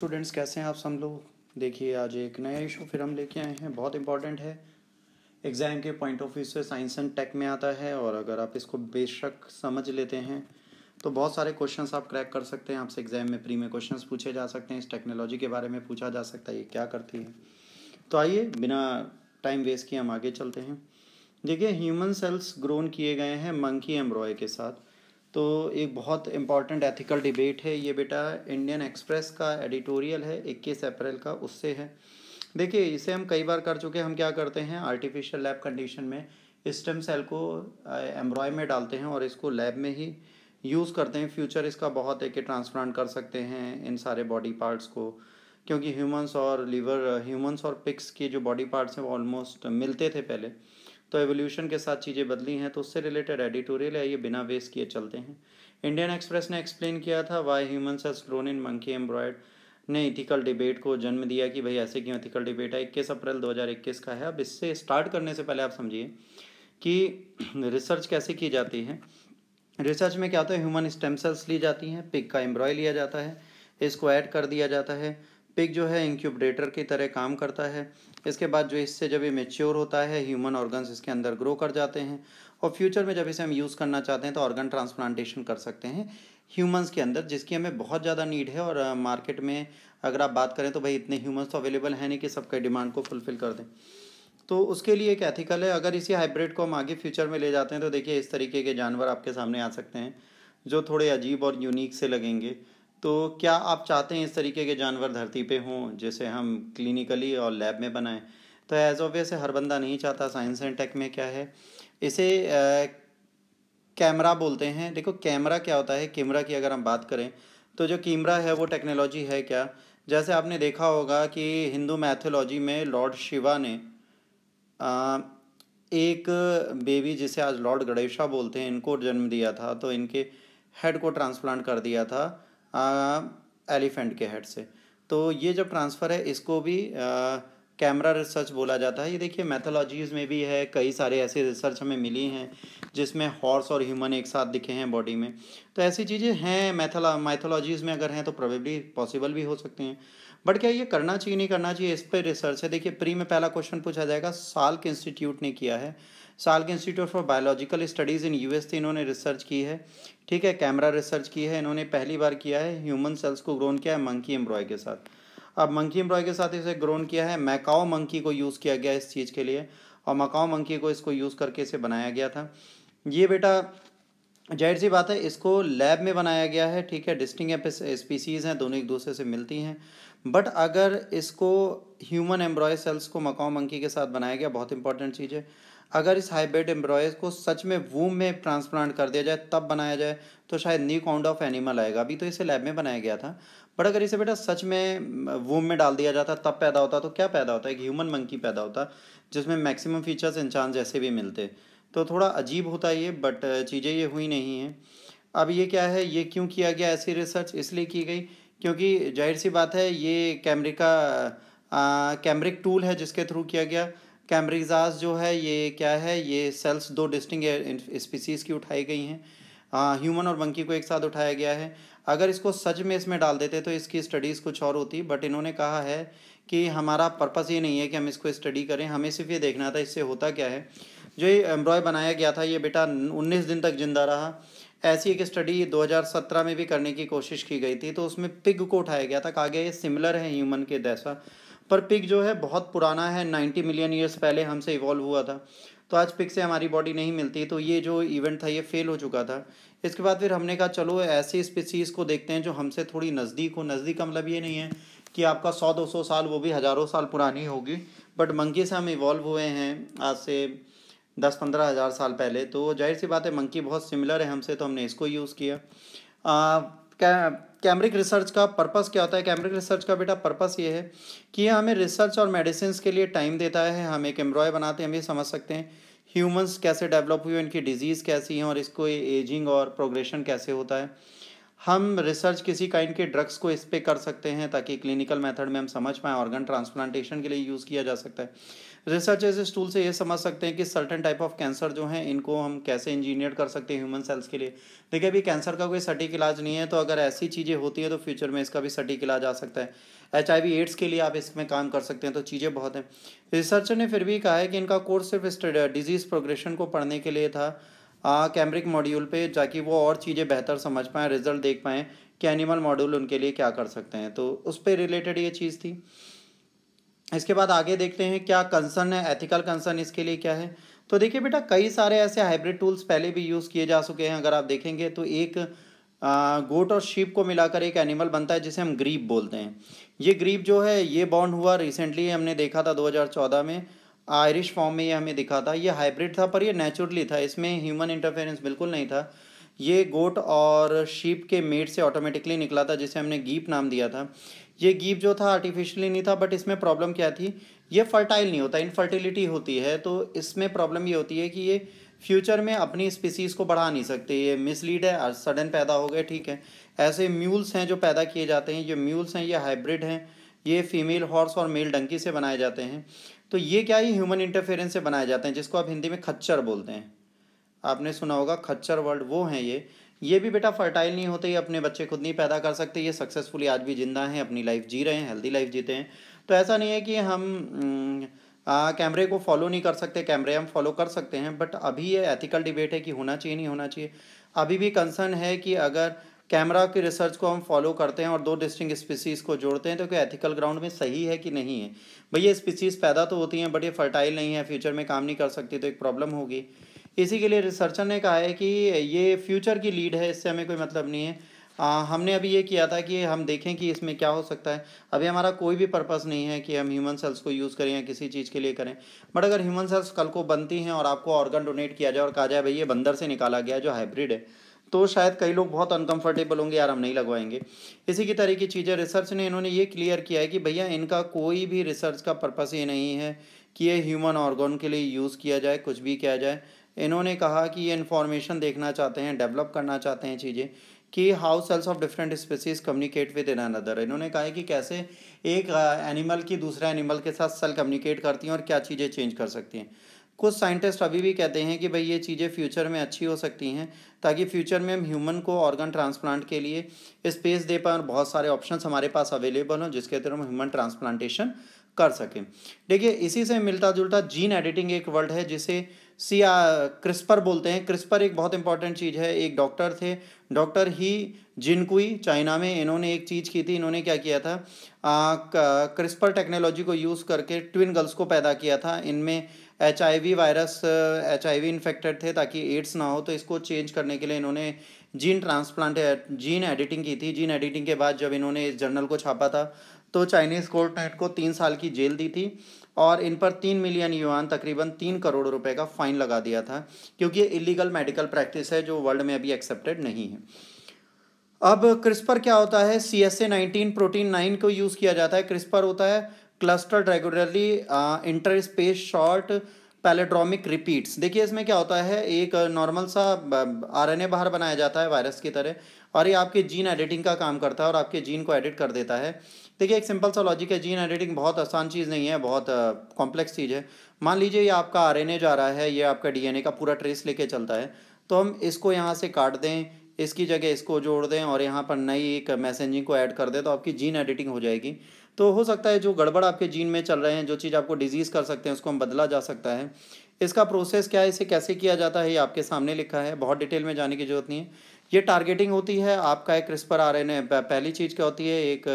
students कैसे हैं आप सब लोग देखिए आज एक नया इशू फिर हम लेके आए हैं बहुत इंपॉर्टेंट है एग्ज़ाम के पॉइंट ऑफ व्यू से साइंस एंड टेक में आता है और अगर आप इसको बेशक समझ लेते हैं तो बहुत सारे क्वेश्चंस आप क्रैक कर सकते हैं आपसे एग्ज़ाम में प्री में क्वेश्चंस पूछे जा सकते हैं इस टेक्नोलॉजी के बारे में पूछा जा सकता है ये क्या करती है तो आइए बिना टाइम वेस्ट किए हम आगे चलते हैं देखिए ह्यूमन सेल्स ग्रोन किए गए हैं मंकी एम्ब्रॉय के साथ तो एक बहुत इम्पॉर्टेंट एथिकल डिबेट है ये बेटा इंडियन एक्सप्रेस का एडिटोरियल है इक्कीस अप्रैल का उससे है देखिए इसे हम कई बार कर चुके हैं हम क्या करते हैं आर्टिफिशियल लैब कंडीशन में स्टेम सेल को एम्ब्रॉय में डालते हैं और इसको लैब में ही यूज़ करते हैं फ्यूचर इसका बहुत है कि ट्रांसप्लांट कर सकते हैं इन सारे बॉडी पार्ट्स को क्योंकि ह्यूमंस और लीवर ह्यूमंस और पिक्स के जो बॉडी पार्ट्स हैं वो ऑलमोस्ट मिलते थे पहले तो एवोल्यूशन के साथ चीज़ें बदली हैं तो उससे रिलेटेड एडिटोरियल है ये बिना वेस्ट किए चलते हैं इंडियन एक्सप्रेस ने एक्सप्लेन किया था why humans has grown in monkey embryoid ने इथिकल डिबेट को जन्म दिया कि भाई ऐसे क्यों इथिकल डिबेट है इक्कीस अप्रैल दो का है अब इससे स्टार्ट करने से पहले आप समझिए कि रिसर्च कैसे की जाती है रिसर्च में क्या होता है ह्यूमन स्टेम सेल्स ली जाती हैं पिक का एम्ब्रॉय लिया जाता है इसको ऐड कर दिया जाता है पिक जो है इंक्यूबरेटर की तरह काम करता है इसके बाद जो इससे जब ये मेच्योर होता है ह्यूमन ऑर्गन्स इसके अंदर ग्रो कर जाते हैं और फ्यूचर में जब इसे हम यूज़ करना चाहते हैं तो ऑर्गन ट्रांसप्लांटेशन कर सकते हैं ह्यूमंस के अंदर जिसकी हमें बहुत ज़्यादा नीड है और मार्केट uh, में अगर आप बात करें तो भाई इतने ह्यूमंस तो अवेलेबल हैं नहीं कि सबके डिमांड को फुलफ़िल कर दें तो उसके लिए एक एथिकल है अगर इसी हाइब्रिड को हम आगे फ्यूचर में ले जाते हैं तो देखिए इस तरीके के जानवर आपके सामने आ सकते हैं जो थोड़े अजीब और यूनिक से लगेंगे तो क्या आप चाहते हैं इस तरीके के जानवर धरती पे हों जैसे हम क्लिनिकली और लैब में बनाएं तो एज ऑब्वियस हर बंदा नहीं चाहता साइंस एंड टेक में क्या है इसे कैमरा बोलते हैं देखो कैमरा क्या होता है कैमरा की अगर हम बात करें तो जो कैमरा है वो टेक्नोलॉजी है क्या जैसे आपने देखा होगा कि हिंदू मैथोलॉजी में लॉर्ड शिवा ने आ, एक बेबी जिसे आज लॉर्ड गणेशा बोलते हैं इनको जन्म दिया था तो इनके हेड को ट्रांसप्लांट कर दिया था एलिफेंट के हेड से तो ये जब ट्रांसफ़र है इसको भी कैमरा रिसर्च बोला जाता है ये देखिए मैथोलॉजीज़ में भी है कई सारे ऐसे रिसर्च हमें मिली हैं जिसमें हॉर्स और ह्यूमन एक साथ दिखे हैं बॉडी में तो ऐसी चीज़ें हैं मैथोला मैथोलॉजीज़ में अगर हैं तो प्रोबेबली पॉसिबल भी हो सकते हैं बट क्या ये करना चाहिए नहीं करना चाहिए इस पर रिसर्च है देखिए प्री में पहला क्वेश्चन पूछा जाएगा साल्क इंस्टीट्यूट ने किया है साल के institute for biological studies in US से इन्होंने रिसर्च की है ठीक है कैमरा रिसर्च की है इन्होंने पहली बार किया है ह्यूमन सेल्स को ग्रोन किया है मंकी एम्ब्रॉय के साथ अब मंकी एम्ब्रॉय के साथ इसे ग्रोन किया है मैकाओ मंकी को यूज़ किया गया इस चीज़ के लिए और मकाओ मंकी को इसको यूज़ करके इसे बनाया गया था ये बेटा जाहिर सी बात है इसको लैब में बनाया गया है ठीक है डिस्टिंग स्पीसीज़ हैं दोनों एक दूसरे से मिलती हैं बट अगर इसको ह्यूमन एम्ब्रॉय सेल्स को मकाओ मंकी के साथ बनाया गया बहुत इंपॉर्टेंट चीज़ है अगर इस हाइब्रिड एम्ब्रॉयज़ को सच में वूम में ट्रांसप्लांट कर दिया जाए तब बनाया जाए तो शायद न्यू काउंड ऑफ एनिमल आएगा अभी तो इसे लैब में बनाया गया था बट अगर इसे बेटा सच में वूम में डाल दिया जाता तब पैदा होता तो क्या पैदा होता एक ह्यूमन मंकी पैदा होता जिसमें मैक्सिमम फीचर्स इंसान जैसे भी मिलते तो थोड़ा अजीब होता ये बट चीज़ें ये हुई नहीं हैं अब ये क्या है ये क्यों किया गया ऐसी रिसर्च इसलिए की गई क्योंकि जाहिर सी बात है ये कैमरे का कैमरिक टूल है जिसके थ्रू किया गया कैमरिजाज जो है ये क्या है ये सेल्स दो डिस्टिंग स्पीसीज़ की उठाई गई हैं ह्यूमन और मंकी को एक साथ उठाया गया है अगर इसको सच में इसमें डाल देते तो इसकी स्टडीज़ कुछ और होती बट इन्होंने कहा है कि हमारा पर्पज़ ये नहीं है कि हम इसको स्टडी करें हमें सिर्फ ये देखना था इससे होता क्या है जो ये एम्ब्रॉय बनाया गया था ये बेटा उन्नीस दिन तक जिंदा रहा ऐसी एक स्टडी 2017 में भी करने की कोशिश की गई थी तो उसमें पिग को उठाया गया था कहा गया ये सिमिलर है ह्यूमन के जैसा पर पिग जो है बहुत पुराना है नाइन्टी मिलियन ईयर्स पहले हमसे इवॉल्व हुआ था तो आज पिक से हमारी बॉडी नहीं मिलती तो ये जो इवेंट था ये फेल हो चुका था इसके बाद फिर हमने कहा चलो ऐसी स्पीसीज़ को देखते हैं जो हमसे थोड़ी नज़दीक हो नज़दीक का मतलब ये नहीं है कि आपका सौ दो सौ साल वो भी हज़ारों साल पुरानी होगी बट मंकी से हम इवॉल्व हुए हैं आज से दस पंद्रह हज़ार साल पहले तो जाहिर सी बात है मंकी बहुत सिमिलर है हमसे तो हमने इसको यूज़ किया कैमरिक रिसर्च का पर्पस क्या होता है कैमरिक रिसर्च का बेटा पर्पस ये है कि ये हमें रिसर्च और मेडिसिन के लिए टाइम देता है हम एक एम्ब्रॉय बनाते हैं हम ये समझ सकते हैं ह्यूमंस कैसे डेवलप हुए इनकी डिजीज़ कैसी है और इसको एजिंग और प्रोग्रेशन कैसे होता है हम रिसर्च किसी काइंड के ड्रग्स को इस पर कर सकते हैं ताकि क्लिनिकल मेथड में हम समझ पाएँ ऑर्गन ट्रांसप्लांटेशन के लिए यूज़ किया जा सकता है रिसर्चर्स इस टूल से ये समझ सकते हैं कि सर्टन टाइप ऑफ कैंसर जो हैं इनको हम कैसे इंजीनियर कर सकते हैं ह्यूमन सेल्स के लिए देखिए अभी कैंसर का कोई सटीक इलाज नहीं है तो अगर ऐसी चीज़ें होती हैं तो फ्यूचर में इसका भी सटीक इलाज आ सकता है एच एड्स के लिए आप इसमें काम कर सकते हैं तो चीज़ें बहुत हैं रिसर्चर ने फिर भी कहा है कि इनका कोर्स सिर्फ डिजीज़ प्रोग्रेशन को पढ़ने के लिए था कैमरिक मॉड्यूल पर ताकि वो और चीज़ें बेहतर समझ पाएँ रिजल्ट देख पाएँ कि एनिमल मॉड्यूल उनके लिए क्या कर सकते हैं तो उस पर रिलेटेड ये चीज़ थी इसके बाद आगे देखते हैं क्या कंसर्न है एथिकल कंसर्न इसके लिए क्या है तो देखिए बेटा कई सारे ऐसे हाइब्रिड टूल्स पहले भी यूज़ किए जा चुके हैं अगर आप देखेंगे तो एक गोट और शीप को मिलाकर एक एनिमल बनता है जिसे हम ग्रीप बोलते हैं ये ग्रीप जो है ये बॉन्ड हुआ रिसेंटली हमने देखा था 2014 में आयरिश फॉर्म में ये हमें दिखा था ये हाइब्रिड था पर ये नेचुरली था इसमें ह्यूमन इंटरफेरेंस बिल्कुल नहीं था ये गोट और शीप के मेट से ऑटोमेटिकली निकला था जिसे हमने गीप नाम दिया था ये गीप जो था आर्टिफिशियली नहीं था बट इसमें प्रॉब्लम क्या थी ये फर्टाइल नहीं होता इनफर्टिलिटी होती है तो इसमें प्रॉब्लम ये होती है कि ये फ्यूचर में अपनी स्पीसीज़ को बढ़ा नहीं सकते ये मिसलीड है सडन पैदा हो गए ठीक है ऐसे म्यूल्स हैं जो पैदा किए जाते हैं ये म्यूल्स हैं ये हाइब्रिड हैं ये फीमेल हॉर्स और मेल डंकी से बनाए जाते हैं तो ये क्या ही ह्यूमन इंटरफेरेंस से बनाए जाते हैं जिसको आप हिंदी में खच्चर बोलते हैं आपने सुना होगा खच्चर वर्ल्ड वो हैं ये ये भी बेटा फर्टाइल नहीं होते ये अपने बच्चे खुद नहीं पैदा कर सकते ये सक्सेसफुली आज भी जिंदा हैं अपनी लाइफ जी रहे हैं हेल्दी लाइफ जीते हैं तो ऐसा नहीं है कि हम कैमरे को फॉलो नहीं कर सकते कैमरे हम फॉलो कर सकते हैं बट अभी ये एथिकल डिबेट है कि होना चाहिए नहीं होना चाहिए अभी भी कंसर्न है कि अगर कैमरा की रिसर्च को हम फॉलो करते हैं और दो डिस्टिंग स्पीसीज़ को जोड़ते हैं तो क्या एथिकल ग्राउंड में सही है कि नहीं है भैया स्पीसीज़ पैदा तो होती हैं बट ये फर्टाइल नहीं है फ्यूचर में काम नहीं कर सकती तो एक प्रॉब्लम होगी इसी के लिए रिसर्चर ने कहा है कि ये फ्यूचर की लीड है इससे हमें कोई मतलब नहीं है आ, हमने अभी ये किया था कि हम देखें कि इसमें क्या हो सकता है अभी हमारा कोई भी पर्पस नहीं है कि हम ह्यूमन सेल्स को यूज़ करें या किसी चीज़ के लिए करें बट अगर ह्यूमन सेल्स कल को बनती हैं और आपको ऑर्गन डोनेट किया जाए और कहा जाए भाई ये बंदर से निकाला गया जो हाइब्रिड है तो शायद कई लोग बहुत अनकंफर्टेबल होंगे यार हम नहीं लगवाएंगे इसी की तरह की चीज़ें रिसर्च ने इन्होंने ये क्लियर किया है कि भैया इनका कोई भी रिसर्च का पर्पस ये नहीं है कि ये ह्यूमन ऑर्गन के लिए यूज़ किया जाए कुछ भी किया जाए इन्होंने कहा कि ये इन्फॉर्मेशन देखना चाहते हैं डेवलप करना चाहते हैं चीज़ें कि how cells of different species communicate with in another इन्होंने कहा है कि कैसे एक एनिमल की दूसरे एनिमल के साथ सेल कम्युनिकेट करती हैं और क्या चीज़ें चेंज कर सकती हैं कुछ साइंटिस्ट अभी भी कहते हैं कि भाई ये चीज़ें फ्यूचर में अच्छी हो सकती हैं ताकि फ्यूचर में हम ह्यूमन को ऑर्गन ट्रांसप्लांट के लिए स्पेस दे पाएँ और बहुत सारे ऑप्शन हमारे पास अवेलेबल हों जिसके थ्रू हम ह्यूमन ट्रांसप्लांटेशन कर सकें देखिए इसी से मिलता जुलता जीन एडिटिंग एक वर्ल्ड है जिसे सिया क्रिस्पर बोलते हैं क्रिस्पर एक बहुत इंपॉर्टेंट चीज़ है एक डॉक्टर थे डॉक्टर ही जिनकुई चाइना में इन्होंने एक चीज़ की थी इन्होंने क्या किया था आ, क्रिस्पर टेक्नोलॉजी को यूज़ करके ट्विन गर्ल्स को पैदा किया था इनमें एच वायरस एच इन्फेक्टेड थे ताकि एड्स ना हो तो इसको चेंज करने के लिए इन्होंने जीन ट्रांसप्लांट जीन एडिटिंग की थी जीन एडिटिंग के बाद जब इन्होंने इस जर्नल को छापा था तो चाइनीज़ कोर्ट ने इनको तीन साल की जेल दी थी और इन पर तीन मिलियन युआन तकरीबन तीन करोड़ रुपए का फाइन लगा दिया था क्योंकि ये इलीगल मेडिकल प्रैक्टिस है जो वर्ल्ड में अभी एक्सेप्टेड नहीं है अब क्रिस्पर क्या होता है C S A nineteen protein nine को यूज़ किया जाता है क्रिस्पर होता है clustered regularly inter space short palindromic repeats देखिए इसमें क्या होता है एक नॉर्मल सा आरएनए बाहर बनाया जाता है वायरस की तरह और ये आपके जीन एडिटिंग का काम करता है और आपके जीन को एडिट कर देता है देखिए एक सिंपल सा लॉजिक है जीन एडिटिंग बहुत आसान चीज़ नहीं है बहुत कॉम्प्लेक्स चीज़ है मान लीजिए ये आपका आर जा रहा है ये आपका डी का पूरा ट्रेस लेके चलता है तो हम इसको यहाँ से काट दें इसकी जगह इसको जोड़ दें और यहाँ पर नई एक मैसेजिंग को ऐड कर दें तो आपकी जीन एडिटिंग हो जाएगी तो हो सकता है जो गड़बड़ आपके जीन में चल रहे हैं जो चीज़ आपको डिजीज़ कर सकते हैं उसको हम बदला जा सकता है इसका प्रोसेस क्या है इसे कैसे किया जाता है ये आपके सामने लिखा है बहुत डिटेल में जाने की जरूरत नहीं है ये टारगेटिंग होती है आपका एक क्रिस्पर आर एन पहली चीज़ क्या होती है एक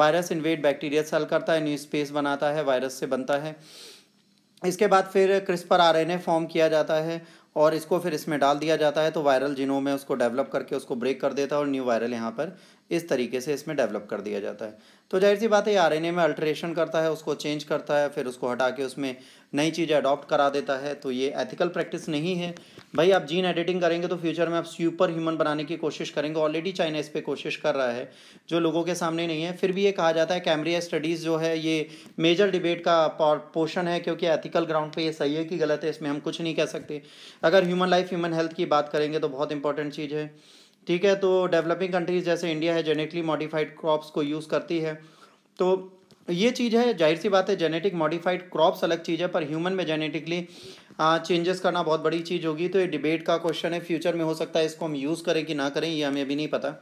वायरस इन्वेट बैक्टीरिया सेल करता है न्यू स्पेस बनाता है वायरस से बनता है इसके बाद फिर क्रिस्पर आरएनए फॉर्म किया जाता है और इसको फिर इसमें डाल दिया जाता है तो वायरल जिनों में उसको डेवलप करके उसको ब्रेक कर देता है और न्यू वायरल यहाँ पर इस तरीके से इसमें डेवलप कर दिया जाता है तो जाहिर सी बात है आर में अल्ट्रेशन करता है उसको चेंज करता है फिर उसको हटा के उसमें नई चीज़ें अडॉप्ट करा देता है तो ये एथिकल प्रैक्टिस नहीं है भाई आप जीन एडिटिंग करेंगे तो फ्यूचर में आप सुपर ह्यूमन बनाने की कोशिश करेंगे ऑलरेडी चाइना इस पर कोशिश कर रहा है जो लोगों के सामने नहीं है फिर भी ये कहा जाता है कैमरिया स्टडीज़ जो है ये मेजर डिबेट का पोर्शन है क्योंकि एथिकल ग्राउंड पर यह सही है कि गलत है इसमें हम कुछ नहीं कह सकते अगर ह्यूमन लाइफ ह्यूमन हेल्थ की बात करेंगे तो बहुत इंपॉर्टेंट चीज़ है ठीक है तो डेवलपिंग कंट्रीज जैसे इंडिया है जेनेटिकली मॉडिफाइड क्रॉप्स को यूज़ करती है तो ये चीज़ है जाहिर सी बात है जेनेटिक मॉडिफाइड क्रॉप्स अलग चीज़ है पर ह्यूमन में जेनेटिकली चेंजेस करना बहुत बड़ी चीज़ होगी तो ये डिबेट का क्वेश्चन है फ्यूचर में हो सकता है इसको हम यूज़ करें कि ना करें ये हमें अभी नहीं पता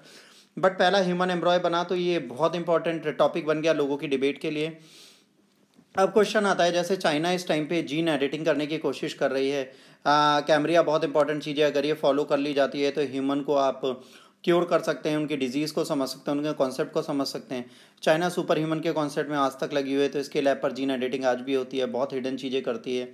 बट पहला ह्यूमन एम्ब्रॉय बना तो ये बहुत इंपॉर्टेंट टॉपिक बन गया लोगों की डिबेट के लिए अब क्वेश्चन आता है जैसे चाइना इस टाइम पे जीन एडिटिंग करने की कोशिश कर रही है कैमरिया बहुत इंपॉर्टेंट चीज़ है अगर ये फॉलो कर ली जाती है तो ह्यूमन को आप क्योर कर सकते हैं उनकी डिजीज़ को समझ सकते हैं उनके कॉन्सेप्ट को समझ सकते हैं चाइना सुपर ह्यूमन के कॉन्सेप्ट में आज तक लगी हुई है तो इसके लैब पर जीन एडिटिंग आज भी होती है बहुत हिडन चीज़ें करती है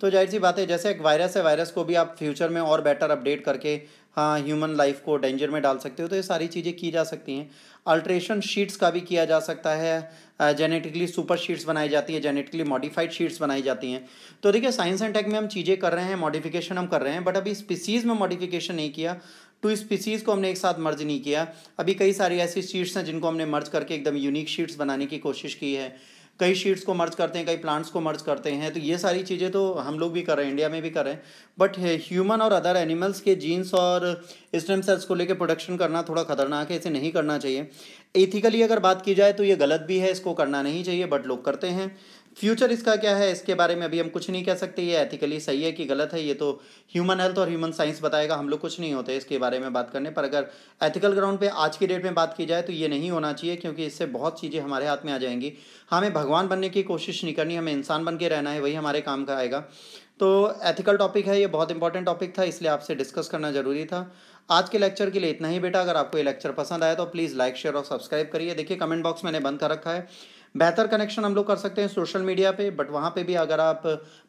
तो जाहिर सी बात है जैसे एक वायरस है वायरस को भी आप फ्यूचर में और बेटर अपडेट करके हाँ ह्यूमन लाइफ को डेंजर में डाल सकते हो तो ये सारी चीज़ें की जा सकती हैं अल्ट्रेशन शीट्स का भी किया जा सकता है जेनेटिकली सुपर शीट्स बनाई जाती है जेनेटिकली मॉडिफाइड शीट्स बनाई जाती हैं तो देखिए साइंस एंड टेक में हम चीज़ें कर रहे हैं मॉडिफिकेशन हम कर रहे हैं बट अभी स्पीसीज़ में मॉडिफिकेशन नहीं किया टू स्पीसीज को हमने एक साथ मर्ज नहीं किया अभी कई सारी ऐसी शीट्स हैं जिनको हमने मर्ज करके एकदम यूनिक शीट्स बनाने की कोशिश की है कई शीट्स को मर्ज करते हैं कई प्लांट्स को मर्ज करते हैं तो ये सारी चीज़ें तो हम लोग भी कर रहे हैं इंडिया में भी कर रहे हैं बट ह्यूमन eh, और अदर एनिमल्स के जीन्स और स्टेम सेल्स को लेकर प्रोडक्शन करना थोड़ा खतरनाक है इसे नहीं करना चाहिए एथिकली अगर बात की जाए तो ये गलत भी है इसको करना नहीं चाहिए बट लोग करते हैं फ्यूचर इसका क्या है इसके बारे में अभी हम कुछ नहीं कह सकते ये एथिकली सही है कि गलत है ये तो ह्यूमन हेल्थ और ह्यूमन साइंस बताएगा हम लोग कुछ नहीं होते इसके बारे में बात करने पर अगर एथिकल ग्राउंड पे आज की डेट में बात की जाए तो ये नहीं होना चाहिए क्योंकि इससे बहुत चीज़ें हमारे हाथ में आ जाएंगी हमें भगवान बनने की कोशिश नहीं करनी हमें इंसान बन के रहना है वही हमारे काम का आएगा तो एथिकल टॉपिक है ये बहुत इंपॉर्टेंट टॉपिक था इसलिए आपसे डिस्कस करना ज़रूरी था आज के लेक्चर के लिए इतना ही बेटा अगर आपको ये लेक्चर पसंद आया तो प्लीज़ लाइक शेयर और सब्सक्राइब करिए देखिए कमेंट बॉक्स मैंने बंद कर रखा है बेहतर कनेक्शन हम लोग कर सकते हैं सोशल मीडिया पे बट वहाँ पे भी अगर आप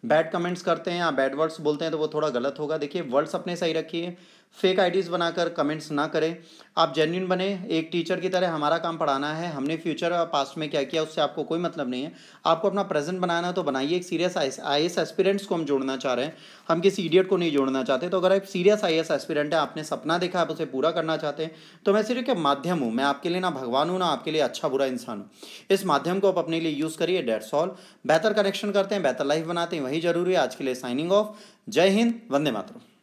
बैड कमेंट्स करते हैं या बैड वर्ड्स बोलते हैं तो वो थोड़ा गलत होगा देखिए वर्ड्स अपने सही रखिए फेक आईडीज़ बनाकर कमेंट्स ना करें आप जेन्यून बने एक टीचर की तरह हमारा काम पढ़ाना है हमने फ्यूचर और पास्ट में क्या किया उससे आपको कोई मतलब नहीं है आपको अपना प्रेजेंट बनाना है तो बनाइए एक सीरियस आई एस एस्पिरेंट्स को हम जोड़ना चाह रहे हैं हम किसी इडियट को नहीं जोड़ना चाहते तो अगर आप सीरियस आई एस एस्पिरेंट है आपने सपना देखा आप उसे पूरा करना चाहते हैं तो मैं सिर्फ एक माध्यम हूँ मैं आपके लिए ना भगवान हूँ ना आपके लिए अच्छा बुरा इंसान हूँ इस माध्यम को आप अपने लिए यूज़ करिए डेट्स ऑल बेहतर कनेक्शन करते हैं बेहतर लाइफ बनाते हैं वही जरूरी है आज के लिए साइनिंग ऑफ जय हिंद वंदे मातरम